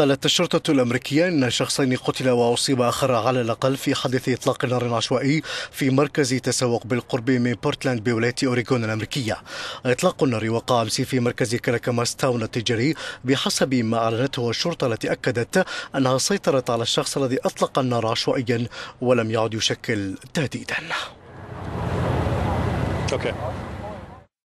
قالت الشرطة الأمريكية أن شخصين قتل وأصيب آخر على الأقل في حادث إطلاق نار عشوائي في مركز تسوق بالقرب من بورتلاند بولاية أوريغون الأمريكية إطلاق النار وقع أمس في مركز كراكاماس تاون التجاري بحسب ما أعلنته الشرطة التي أكدت أنها سيطرت على الشخص الذي أطلق النار عشوائيا ولم يعد يشكل تهديدا. Okay.